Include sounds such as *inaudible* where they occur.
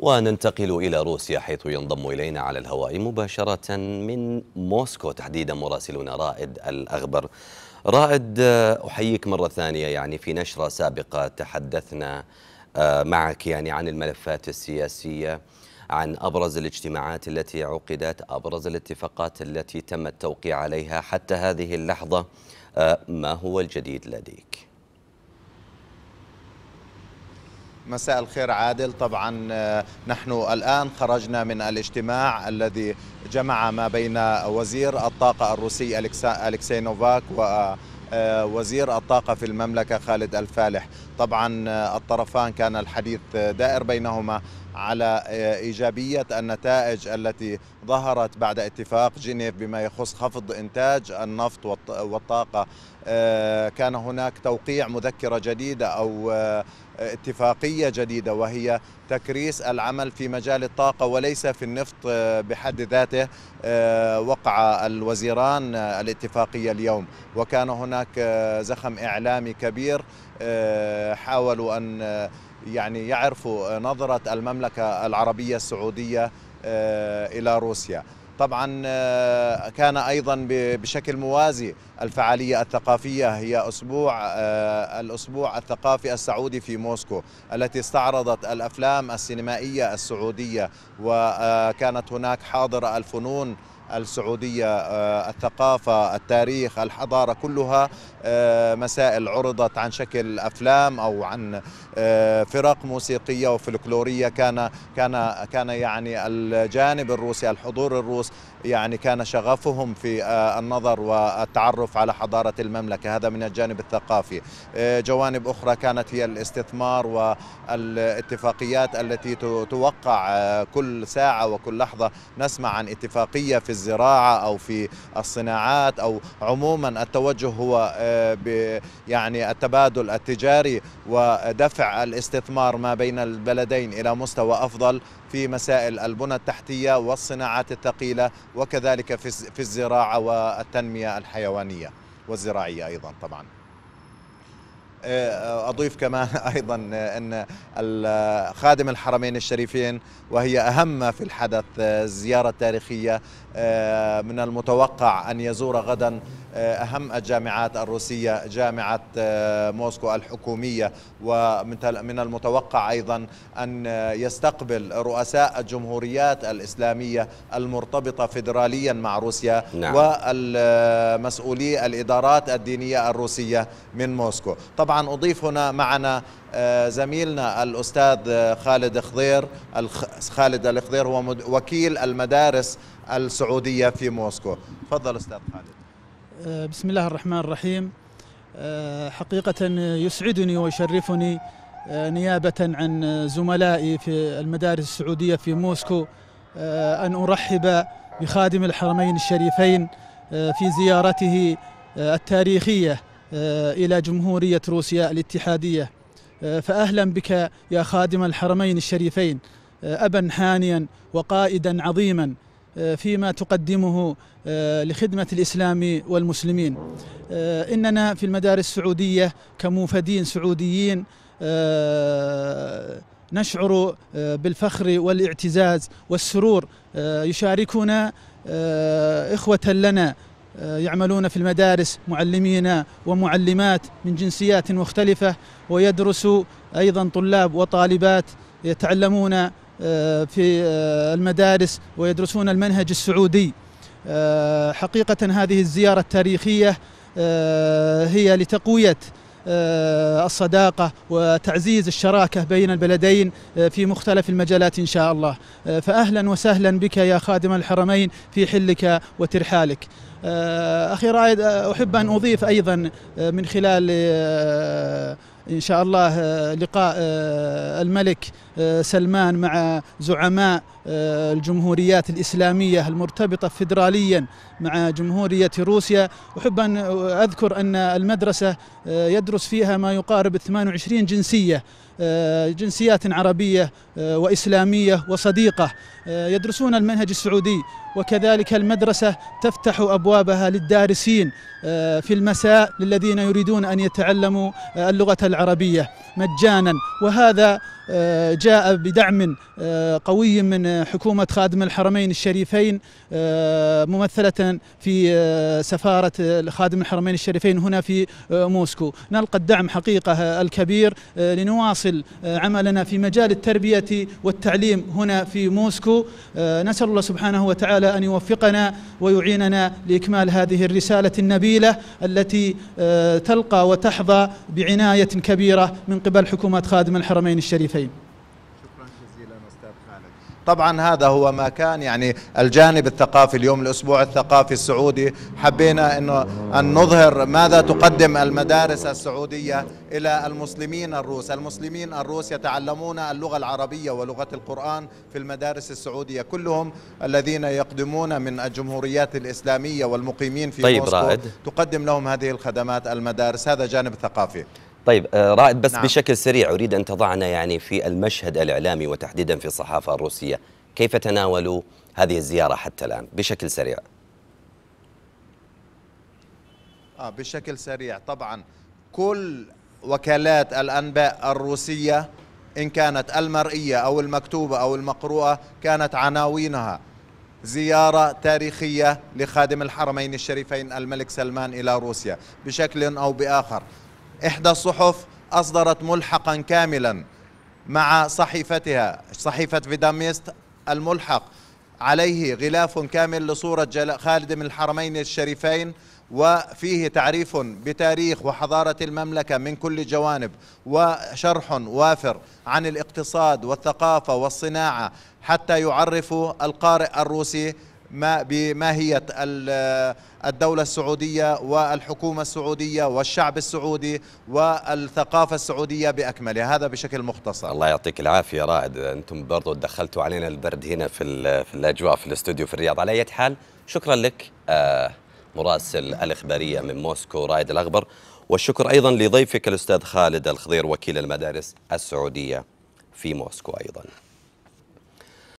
وننتقل إلى روسيا حيث ينضم إلينا على الهواء مباشرة من موسكو تحديدا مراسلنا رائد الأغبر رائد أحييك مرة ثانية يعني في نشرة سابقة تحدثنا آه، معك يعني عن الملفات السياسية عن أبرز الاجتماعات التي عقدت أبرز الاتفاقات التي تم التوقيع عليها حتى هذه اللحظة آه، ما هو الجديد لديك؟ مساء الخير عادل طبعا آه، نحن الآن خرجنا من الاجتماع الذي جمع ما بين وزير الطاقة الروسي أليكسي نوفاك و آه، آه، وزير الطاقة في المملكة خالد الفالح طبعا الطرفان كان الحديث دائر بينهما على آه، إيجابية النتائج التي ظهرت بعد اتفاق جنيف بما يخص خفض إنتاج النفط والطاقة آه، كان هناك توقيع مذكرة جديدة أو آه، اتفاقية جديدة وهي تكريس العمل في مجال الطاقة وليس في النفط بحد ذاته وقع الوزيران الاتفاقية اليوم وكان هناك زخم إعلامي كبير حاولوا أن يعني يعرفوا نظرة المملكة العربية السعودية آه، إلى روسيا طبعا آه، كان ايضا بشكل موازي الفعاليه الثقافيه هي اسبوع آه، الاسبوع الثقافي السعودي في موسكو التي استعرضت الافلام السينمائيه السعوديه وكانت هناك حاضره الفنون السعودية آه، الثقافة التاريخ الحضارة كلها آه، مسائل عرضت عن شكل أفلام أو عن آه، فرق موسيقية وفلكلورية كان كان كان يعني الجانب الروسي الحضور الروس يعني كان شغفهم في النظر والتعرف على حضارة المملكة هذا من الجانب الثقافي جوانب أخرى كانت هي الاستثمار والاتفاقيات التي توقع كل ساعة وكل لحظة نسمع عن اتفاقية في الزراعه او في الصناعات او عموما التوجه هو آه، يعني التبادل التجاري ودفع الاستثمار ما بين البلدين الى مستوى افضل في مسائل البنى التحتيه والصناعات الثقيله وكذلك في الزراعه والتنميه الحيوانيه والزراعيه ايضا طبعا اضيف كمان *laughs* ايضا ان خادم الحرمين الشريفين وهي اهم في الحدث الزياره التاريخيه آه، من المتوقع ان يزور غدا آه، اهم الجامعات الروسيه جامعه آه، موسكو الحكوميه ومن المتوقع ايضا ان يستقبل رؤساء الجمهوريات الاسلاميه المرتبطه فدراليا مع روسيا نعم. والمسؤولي الادارات الدينيه الروسيه من موسكو طبعا طبعا أضيف هنا معنا آه، زميلنا الأستاذ آه، خالد خضير خالد الخضير هو وكيل المدارس السعودية في موسكو تفضل أستاذ خالد آه، بسم الله الرحمن الرحيم حقيقة يسعدني ويشرفني نيابة عن زملائي في المدارس السعودية في موسكو أن أرحب بخادم الحرمين الشريفين في زيارته التاريخيه آه، إلى جمهورية روسيا الاتحادية آه، فأهلا بك يا خادم الحرمين الشريفين آه، أبا حانيا وقائدا عظيما فيما تقدمه لخدمة الإسلام والمسلمين إننا في المدارس السعودية كموفدين سعوديين نشعر بالفخر والاعتزاز والسرور يشاركنا إخوة لنا آه، يعملون في المدارس معلمين ومعلمات من جنسيات مختلفة ويدرس أيضا طلاب وطالبات يتعلمون آه، في آه، المدارس ويدرسون المنهج السعودي حقيقة هذه الزيارة التاريخية هي لتقوية آه، الصداقة وتعزيز الشراكة بين البلدين آه، في مختلف المجالات إن شاء الله آه، فأهلا وسهلا بك يا خادم الحرمين في حلك وترحالك أخي رائد أحب أن أضيف أيضا من خلال إن شاء الله آه، لقاء آه، الملك آه، سلمان مع زعماء الجمهوريات الإسلامية المرتبطة فدراليا مع جمهورية روسيا أحب أن أذكر أن المدرسة يدرس فيها ما يقارب 28 جنسية آه، جنسيات عربية آه، وإسلامية وصديقة آه، يدرسون المنهج السعودي وكذلك المدرسة تفتح أبوابها للدارسين في المساء للذين يريدون أن يتعلموا اللغة العربية مجانا وهذا آه، جاء بدعم آه، قوي من حكومة خادم الحرمين الشريفين آه، ممثلة في سفارة خادم الحرمين الشريفين هنا في موسكو نلقى الدعم حقيقة الكبير لنواصل عملنا في مجال التربية والتعليم هنا في موسكو نسأل الله سبحانه وتعالى أن يوفقنا ويعيننا لإكمال هذه الرسالة النبيلة التي تلقى وتحظى بعناية كبيرة من قبل حكومة خادم الحرمين الشريفين طبعا هذا هو ما كان يعني الجانب الثقافي اليوم الأسبوع الثقافي السعودي حبينا أنه أن نظهر ماذا تقدم المدارس السعودية إلى المسلمين الروس المسلمين الروس يتعلمون اللغة العربية ولغة القرآن في المدارس السعودية كلهم الذين يقدمون من الجمهوريات الإسلامية والمقيمين في طيب موسكو رائد. تقدم لهم هذه الخدمات المدارس هذا جانب ثقافي طيب آه، رائد بس نعم. بشكل سريع أريد أن تضعنا يعني في المشهد الإعلامي وتحديدا في الصحافة الروسية كيف تناولوا هذه الزيارة حتى الآن بشكل سريع آه بشكل سريع طبعا كل وكالات الأنباء الروسية إن كانت المرئية أو المكتوبة أو المقروءة كانت عناوينها زيارة تاريخية لخادم الحرمين الشريفين الملك سلمان إلى روسيا بشكل أو بآخر إحدى الصحف أصدرت ملحقا كاملا مع صحيفتها صحيفة فيداميست الملحق عليه غلاف كامل لصورة خالد من الحرمين الشريفين وفيه تعريف بتاريخ وحضارة المملكة من كل جوانب وشرح وافر عن الاقتصاد والثقافة والصناعة حتى يعرف القارئ الروسي ما بماهية الدولة السعودية والحكومة السعودية والشعب السعودي والثقافة السعودية بأكملها هذا بشكل مختصر الله يعطيك العافية رائد أنتم برضو دخلتوا علينا البرد هنا في, في الأجواء في الاستوديو في الرياض على أي حال شكرا لك آه، مراسل الإخبارية من موسكو رائد الأغبر والشكر أيضا لضيفك الأستاذ خالد الخضير وكيل المدارس السعودية في موسكو أيضا